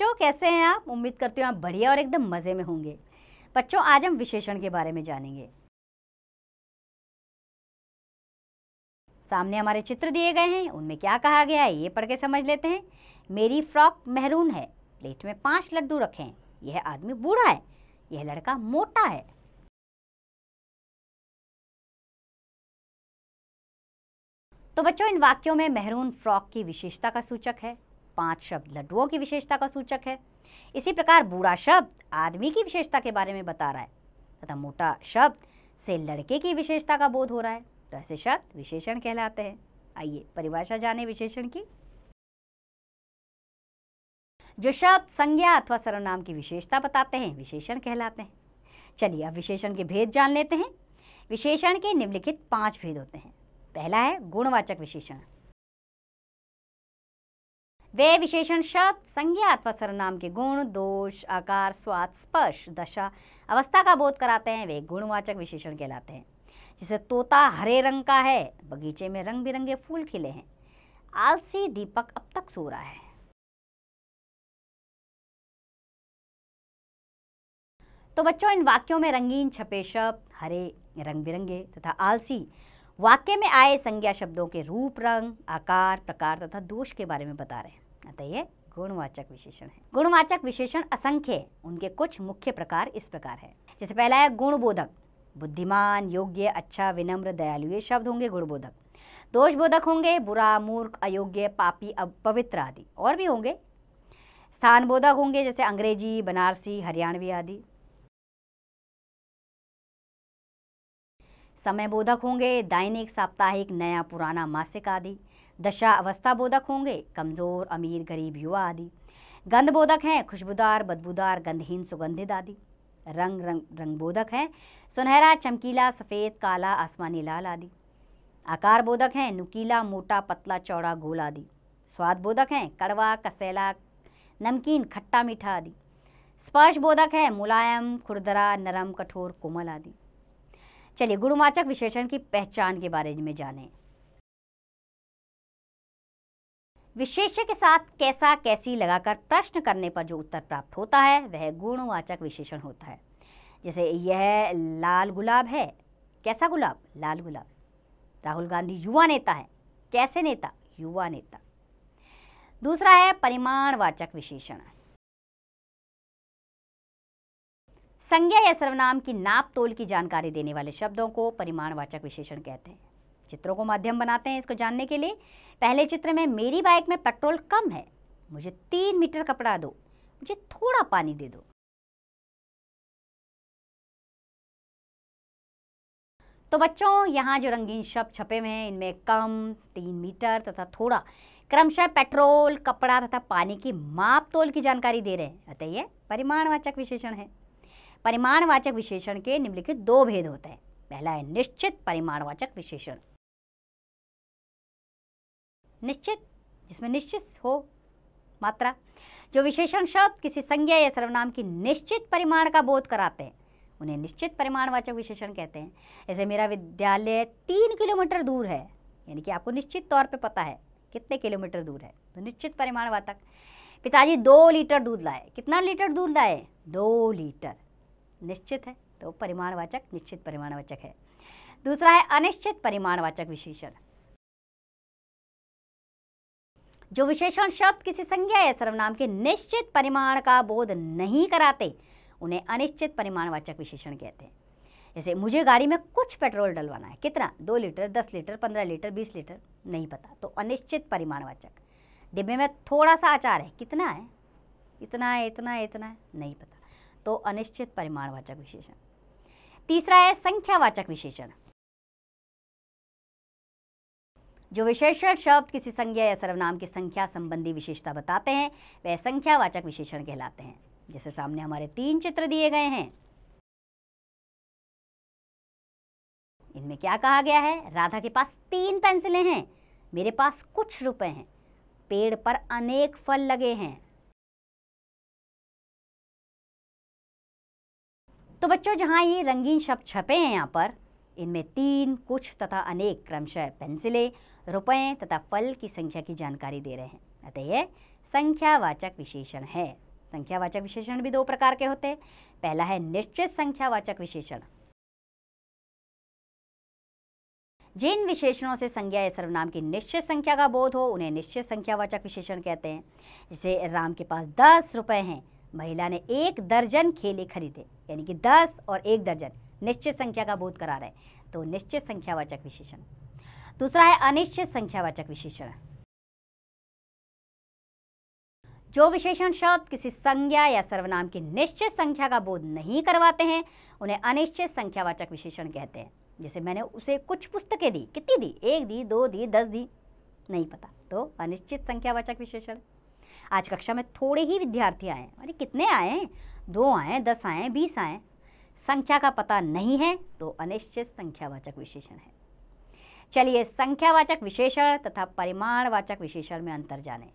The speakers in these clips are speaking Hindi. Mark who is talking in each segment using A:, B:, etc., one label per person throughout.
A: बच्चों कैसे हैं आप उम्मीद करती हूँ आप बढ़िया और एकदम मज़े में होंगे बच्चों आज हम विशेषण के बारे में जानेंगे सामने हमारे चित्र दिए गए हैं उनमें क्या कहा गया है ये पढ़ के समझ लेते हैं मेरी फ्रॉक मेहरून है प्लेट में पांच लड्डू रखे हैं यह आदमी बूढ़ा है यह लड़का मोटा है तो बच्चों इन वाक्यों में मेहरून फ्रॉक की विशेषता का सूचक है पांच शब्द लड्डुओं की विशेषता का सूचक है इसी प्रकार बूढ़ा शब्द आदमी की विशेषता के बारे में बता रहा है तथा मोटा शब्द से लड़के की विशेषता का बोध हो रहा है तो ऐसे शब्द विशेषण कहलाते हैं आइए परिभाषा जाने विशेषण की जो शब्द संज्ञा अथवा सर्वनाम की विशेषता बताते हैं विशेषण कहलाते हैं चलिए अब विशेषण के भेद जान लेते हैं विशेषण के निम्नलिखित पांच भेद होते हैं पहला है गुणवाचक विशेषण वे विशेषण शब्द संज्ञा अथवा सर्वनाम के गुण दोष आकार स्वाद स्पर्श दशा अवस्था का बोध कराते हैं वे गुणवाचक विशेषण कहलाते हैं जैसे तोता हरे रंग का है बगीचे में रंग बिरंगे फूल खिले हैं आलसी दीपक अब तक सो रहा है तो बच्चों इन वाक्यों में रंगीन छपे शब्द हरे रंग बिरंगे तथा आलसी वाक्य में आए संज्ञा शब्दों के रूप रंग आकार प्रकार तथा दोष के बारे में बता रहे हैं अतः ये गुणवाचक विशेषण है गुणवाचक विशेषण असंख्य है उनके कुछ मुख्य प्रकार इस प्रकार है जैसे पहला है गुणबोधक बुद्धिमान योग्य अच्छा विनम्र दयालु ये शब्द होंगे गुणबोधक दोष बोधक होंगे बुरा मूर्ख अयोग्य पापी अपवित्र आदि और भी होंगे स्थान बोधक होंगे जैसे अंग्रेजी बनारसी हरियाणवी आदि समय बोधक होंगे दैनिक साप्ताहिक नया पुराना मासिक आदि दशा अवस्था बोधक होंगे कमजोर अमीर गरीब युवा आदि गंध बोधक हैं खुशबूदार बदबूदार गंधहीन सुगंधित आदि रंग रंग रंग बोधक हैं सुनहरा चमकीला सफ़ेद काला आसमानी लाल आदि आकार बोधक हैं नुकीला मोटा पतला चौड़ा गोल आदि स्वाद बोधक हैं कड़वा कसैला नमकीन खट्टा मीठा आदि स्पर्श बोधक है मुलायम खुरदरा नरम कठोर कोमल आदि चलिए गुरुमाचक विशेषण की पहचान के बारे में जानें विशेष्य के साथ कैसा कैसी लगाकर प्रश्न करने पर जो उत्तर प्राप्त होता है वह गुणवाचक विशेषण होता है जैसे यह लाल गुलाब है कैसा गुलाब लाल गुलाब राहुल गांधी युवा नेता है कैसे नेता युवा नेता दूसरा है परिमाणवाचक विशेषण संज्ञा या सर्वनाम की नाप तोल की जानकारी देने वाले शब्दों को परिमाणवाचक विशेषण कहते हैं चित्रों को माध्यम बनाते हैं इसको जानने के लिए पहले चित्र में मेरी बाइक में पेट्रोल कम है मुझे तीन मीटर कपड़ा दो मुझे थोड़ा पानी दे दो तो बच्चों यहाँ जो रंगीन शब्द छपे हुए हैं इनमें कम तीन मीटर तथा थोड़ा क्रमशः पेट्रोल कपड़ा तथा पानी की माप तोल की जानकारी दे रहे हैं अतः यह परिमाणवाचक विशेषण है परिमाणवाचक विशेषण के निम्नलिखित दो भेद होते हैं पहला है निश्चित परिमाणवाचक विशेषण निश्चित जिसमें निश्चित हो मात्रा जो विशेषण शब्द किसी संज्ञा या सर्वनाम की निश्चित परिमाण का बोध कराते हैं उन्हें निश्चित परिमाणवाचक विशेषण कहते हैं जैसे मेरा विद्यालय तीन किलोमीटर दूर है यानी कि आपको निश्चित तौर पर पता है कितने किलोमीटर दूर है तो निश्चित परिमाणवाचक पिताजी दो लीटर दूध लाए कितना लीटर दूध लाए दो लीटर निश्चित है तो परिमाणवाचक निश्चित परिमाणवाचक है दूसरा है अनिश्चित परिमाणवाचक विशेषण जो विशेषण शब्द किसी संज्ञा या सर्वनाम के निश्चित परिमाण का बोध नहीं कराते उन्हें अनिश्चित परिमाणवाचक विशेषण कहते हैं जैसे मुझे गाड़ी में कुछ पेट्रोल डलवाना है कितना दो लीटर दस लीटर पंद्रह लीटर बीस लीटर नहीं पता तो अनिश्चित परिमाणवाचक डिब्बे में थोड़ा सा आचार है कितना है इतना है इतना है इतना है नहीं पता तो अनिश्चित परिमाणवाचक विशेषण तीसरा है संख्यावाचक विशेषण जो विशेषण शब्द किसी संज्ञा या सर्वनाम की संख्या संबंधी विशेषता बताते हैं वह संख्यावाचक विशेषण कहलाते हैं जैसे सामने हमारे तीन चित्र दिए गए हैं इनमें क्या कहा गया है राधा के पास तीन पेंसिलें हैं मेरे पास कुछ रुपए हैं पेड़ पर अनेक फल लगे हैं तो बच्चों जहां ये रंगीन शब्द छपे हैं यहाँ पर इनमें तीन कुछ तथा अनेक क्रमशः पेंसिलें रुपये तथा फल की संख्या की जानकारी दे रहे हैं अतः यह संख्यावाचक विशेषण है संख्यावाचक विशेषण भी दो प्रकार के होते हैं पहला है निश्चित संख्यावाचक विशेषण जिन विशेषणों से संज्ञा या सर्वनाम की निश्चित संख्या का बोध हो उन्हें निश्चित संख्यावाचक विशेषण कहते हैं जैसे राम के पास दस रुपए हैं महिला ने एक दर्जन केले खरीदे यानी कि दस और एक दर्जन निश्चित संख्या का बोध करा रहे हैं तो निश्चित संख्यावाचक विशेषण दूसरा है अनिश्चित संख्यावाचक विशेषण जो विशेषण शब्द किसी संज्ञा या सर्वनाम की निश्चित संख्या का बोध नहीं करवाते हैं उन्हें अनिश्चित संख्यावाचक विशेषण कहते हैं जैसे मैंने उसे कुछ पुस्तकें दी कितनी दी एक दी दो दी दस दी नहीं पता तो अनिश्चित संख्यावाचक विशेषण आज कक्षा में थोड़े ही विद्यार्थी आए हैं अरे कितने आए हैं दो आए दस आए बीस आए संख्या का पता नहीं है तो अनिश्चित संख्यावाचक विशेषण है चलिए संख्यावाचक विशेषण तथा परिमाणवाचक विशेषण में अंतर जाने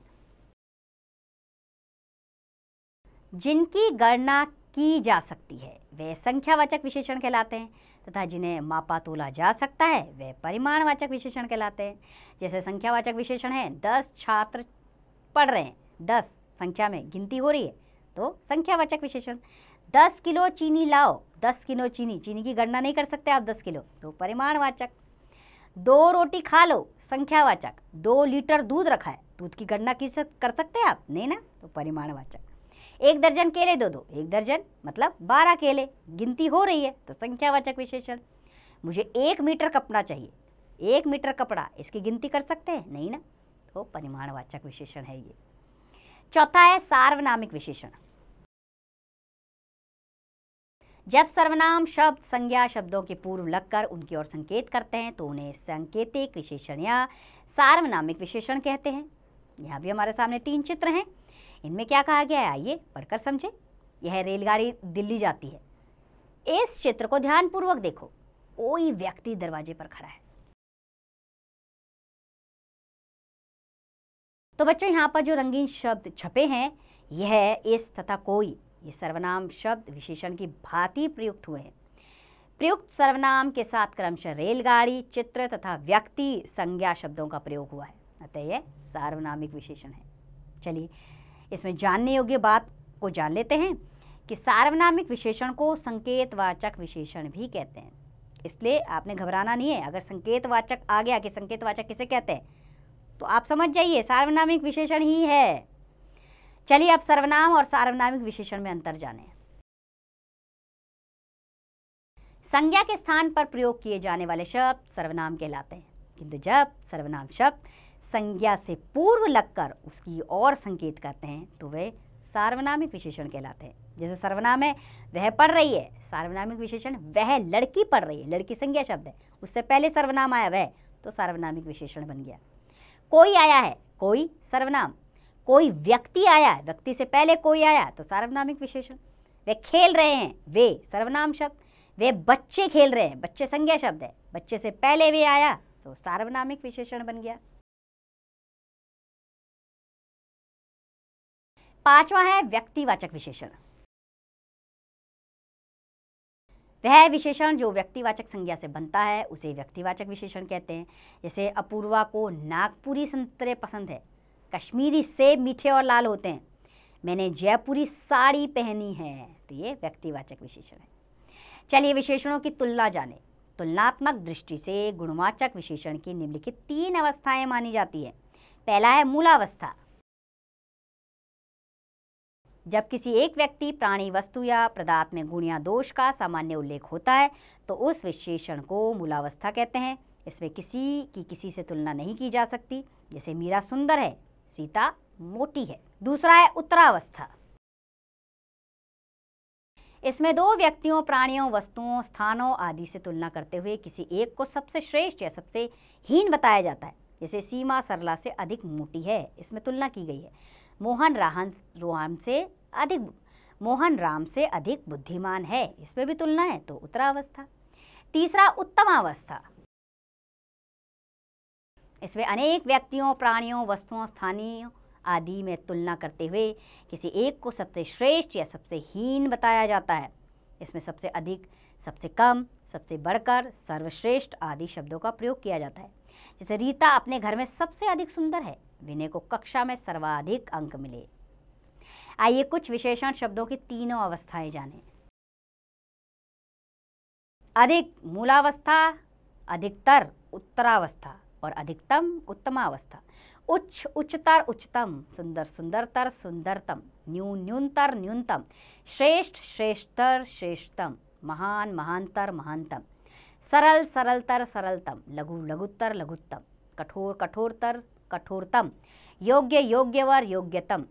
A: जिनकी गणना की जा सकती है वे संख्यावाचक विशेषण कहलाते हैं तथा जिन्हें मापा तोला जा सकता है वे परिमाणवाचक विशेषण कहलाते हैं जैसे संख्यावाचक विशेषण है दस छात्र पढ़ रहे हैं दस संख्या में गिनती हो रही है तो संख्यावाचक विशेषण दस किलो चीनी लाओ दस किलो चीनी चीनी की गणना नहीं कर सकते आप दस किलो तो परिमाणवाचक दो रोटी खा लो संख्यावाचक दो लीटर दूध रखा है दूध की गणना किस कर सकते हैं आप नहीं ना तो परिमाणवाचक एक दर्जन केले दो दो एक दर्जन मतलब बारह केले गिनती हो रही है तो संख्यावाचक विशेषण मुझे एक मीटर कपड़ा चाहिए एक मीटर कपड़ा इसकी गिनती कर सकते हैं नहीं ना तो परिमाणवाचक विशेषण है ये चौथा है सार्वनामिक विशेषण जब सर्वनाम शब्द संज्ञा शब्दों के पूर्व लगकर उनकी ओर संकेत करते हैं तो उन्हें संकेतिक विशेषण या सार्वनामिक विशेषण कहते हैं यहाँ भी हमारे सामने तीन चित्र हैं इनमें क्या कहा गया है आइए पढ़कर समझें यह रेलगाड़ी दिल्ली जाती है इस चित्र को ध्यानपूर्वक देखो कोई व्यक्ति दरवाजे पर खड़ा है तो बच्चों यहाँ पर जो रंगीन शब्द छपे हैं यह इस तथा कोई ये सर्वनाम शब्द विशेषण की भांति प्रयुक्त हुए हैं प्रयुक्त सर्वनाम के साथ क्रमशः रेलगाड़ी चित्र तथा व्यक्ति संज्ञा शब्दों का प्रयोग हुआ है अतः यह सार्वनामिक विशेषण है चलिए इसमें जानने योग्य बात को जान लेते हैं कि सार्वनामिक विशेषण को संकेतवाचक विशेषण भी कहते हैं इसलिए आपने घबराना नहीं है अगर संकेतवाचक आ गया कि संकेतवाचक किसे कहते हैं तो आप समझ जाइए सार्वनामिक विशेषण ही है चलिए अब सर्वनाम और सार्वनामिक विशेषण में अंतर जाने संज्ञा के स्थान पर प्रयोग किए जाने वाले शब्द सर्वनाम कहलाते हैं किंतु जब सर्वनाम शब्द संज्ञा से पूर्व लगकर उसकी ओर संकेत करते हैं तो वे सार्वनामिक विशेषण कहलाते हैं जैसे सर्वनाम है वह पढ़ रही है सार्वनामिक विशेषण वह लड़की पढ़ रही है लड़की संज्ञा शब्द है उससे पहले सर्वनाम आया वह तो सार्वनामिक विशेषण बन गया कोई आया है कोई सर्वनाम कोई व्यक्ति आया व्यक्ति से पहले कोई आया तो सार्वनामिक विशेषण वे खेल रहे हैं वे सर्वनाम शब्द वे बच्चे खेल रहे हैं बच्चे संज्ञा शब्द है बच्चे से पहले वे आया तो सार्वनामिक विशेषण बन गया पांचवा है व्यक्तिवाचक विशेषण वह विशेषण जो व्यक्तिवाचक संज्ञा से बनता है उसे व्यक्तिवाचक विशेषण कहते हैं जैसे अपूर्वा को नागपुरी संतरे पसंद है कश्मीरी सेब मीठे और लाल होते हैं मैंने जयपुरी साड़ी पहनी है तो ये व्यक्तिवाचक विशेषण है चलिए विशेषणों की तुलना जाने तुलनात्मक दृष्टि से गुणवाचक विशेषण की निम्नलिखित तीन अवस्थाएं मानी जाती है पहला है मूलावस्था जब किसी एक व्यक्ति प्राणी वस्तु या पदार्थ में गुण या दोष का सामान्य उल्लेख होता है तो उस विशेषण को मूलावस्था कहते हैं इसमें किसी की किसी से तुलना नहीं की जा सकती जैसे मीरा सुंदर है सीता मोटी है दूसरा है उत्तरावस्था इसमें दो व्यक्तियों प्राणियों वस्तुओं स्थानों आदि से तुलना करते हुए किसी एक को सबसे श्रेष्ठ या सबसे हीन बताया जाता है जैसे सीमा सरला से अधिक मोटी है इसमें तुलना की गई है मोहन राहन रोहन से अधिक मोहन राम से अधिक बुद्धिमान है इसमें भी तुलना है तो उत्तरावस्था तीसरा उत्तमावस्था इसमें अनेक व्यक्तियों प्राणियों वस्तुओं स्थानीय आदि में तुलना करते हुए किसी एक को सबसे श्रेष्ठ या सबसे हीन बताया जाता है इसमें सबसे अधिक सबसे कम सबसे बढ़कर सर्वश्रेष्ठ आदि शब्दों का प्रयोग किया जाता है जैसे रीता अपने घर में सबसे अधिक सुंदर है विनय को कक्षा में सर्वाधिक अंक मिले आइए कुछ विशेषण शब्दों की तीनों अवस्थाएं जानें। अधिक मूलावस्था अधिकतर उत्तरावस्था और अधिकतम उत्तमावस्था उच्च उच्चतर उच्चतम सुंदर सुंदरतर सुंदरतम न्यून न्यूनतर न्यूनतम श्रेष्ठ श्रेष्ठतर श्रेष्ठतम महान महानतर महानतम सरल सरलतर सरलतम लघु लघुत्तर लघुत्तम कठोर कठोरतर कठोरतम योग्य योग्यवर योग्यतम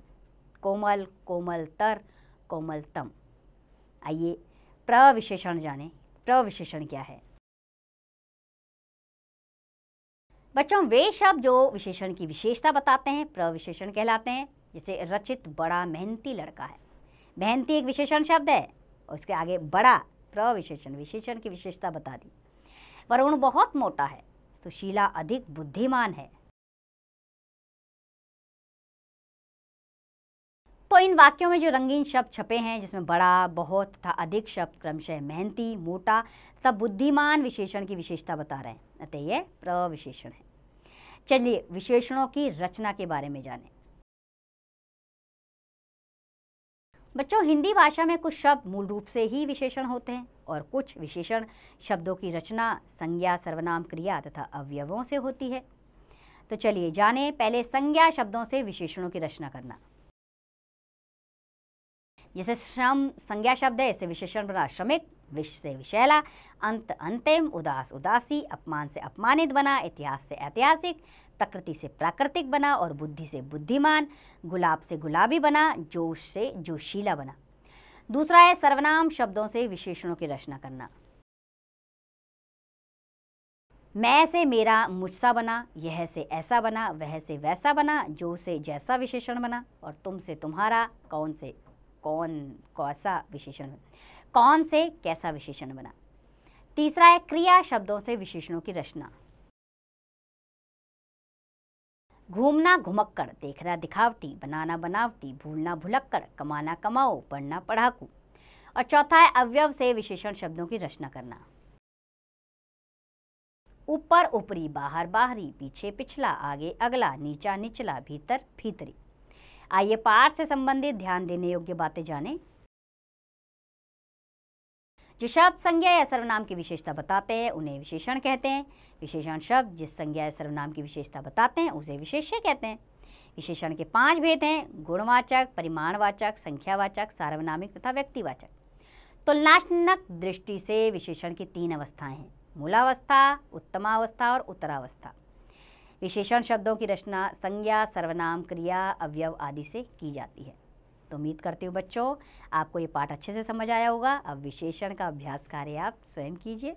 A: कोमल कोमलतर कोमलतम आइए प्रविशेषण जाने प्रविशेषण क्या है बच्चों वे शब्द जो विशेषण की विशेषता बताते हैं प्रविशेषण कहलाते हैं जैसे रचित बड़ा मेहनती लड़का है मेहनती एक विशेषण शब्द है और उसके आगे बड़ा प्रविशेषण विशेषण की विशेषता बता दी वरुण बहुत मोटा है सुशीला अधिक बुद्धिमान है तो इन वाक्यों में जो रंगीन शब्द छपे हैं जिसमें बड़ा बहुत तथा अधिक शब्द क्रमशः मेहनती मोटा तथा बुद्धिमान विशेषण की विशेषता बता रहे हैं अतः यह प्रविशेषण है चलिए विशेषणों की रचना के बारे में जानें बच्चों हिंदी भाषा में कुछ शब्द मूल रूप से ही विशेषण होते हैं और कुछ विशेषण शब्दों की रचना संज्ञा सर्वनाम क्रिया तथा अवयवों से होती है तो चलिए जाने पहले संज्ञा शब्दों से विशेषणों की रचना करना जैसे श्रम संज्ञा शब्द है इसे विशेषण बना श्रमिक विष से विशैला अंत अंतिम उदास उदासी अपमान से अपमानित बना इतिहास से ऐतिहासिक प्रकृति से प्राकृतिक बना और बुद्धि से बुद्धिमान गुलाब से गुलाबी बना जोश से जोशीला बना दूसरा है सर्वनाम शब्दों से विशेषणों की रचना करना मैं से मेरा मुझसा बना यह से ऐसा बना वह से वैसा बना जो से जैसा विशेषण बना और तुम से तुम्हारा कौन से कौन कौसा विशेषण कौन से कैसा विशेषण बना तीसरा है क्रिया शब्दों से विशेषणों की रचना घूमना घुमक्कड़ देखना दिखावटी बनाना बनावटी भूलना भुलक्कड़ कमाना कमाओ पढ़ना पढ़ाकू और चौथा है अवयव से विशेषण शब्दों की रचना करना ऊपर ऊपरी बाहर बाहरी पीछे पिछला आगे अगला नीचा निचला भीतर भीतरी आइए पार से संबंधित ध्यान देने योग्य बातें जानें जो शब्द संज्ञा या सर्वनाम की विशेषता बताते हैं उन्हें विशेषण कहते हैं विशेषण शब्द जिस संज्ञा या सर्वनाम की विशेषता बताते हैं उसे विशेष्य कहते हैं विशेषण के पांच भेद हैं गुणवाचक परिमाणवाचक संख्यावाचक सार्वनामिक तथा व्यक्तिवाचक तुलनात्मक तो दृष्टि से विशेषण की तीन अवस्थाएं हैं मूलावस्था उत्तमावस्था और उत्तरावस्था विशेषण शब्दों की रचना संज्ञा सर्वनाम क्रिया अवयव आदि से की जाती है तो उम्मीद करती हूँ बच्चों आपको ये पाठ अच्छे से समझ आया होगा अब विशेषण का अभ्यास कार्य आप स्वयं कीजिए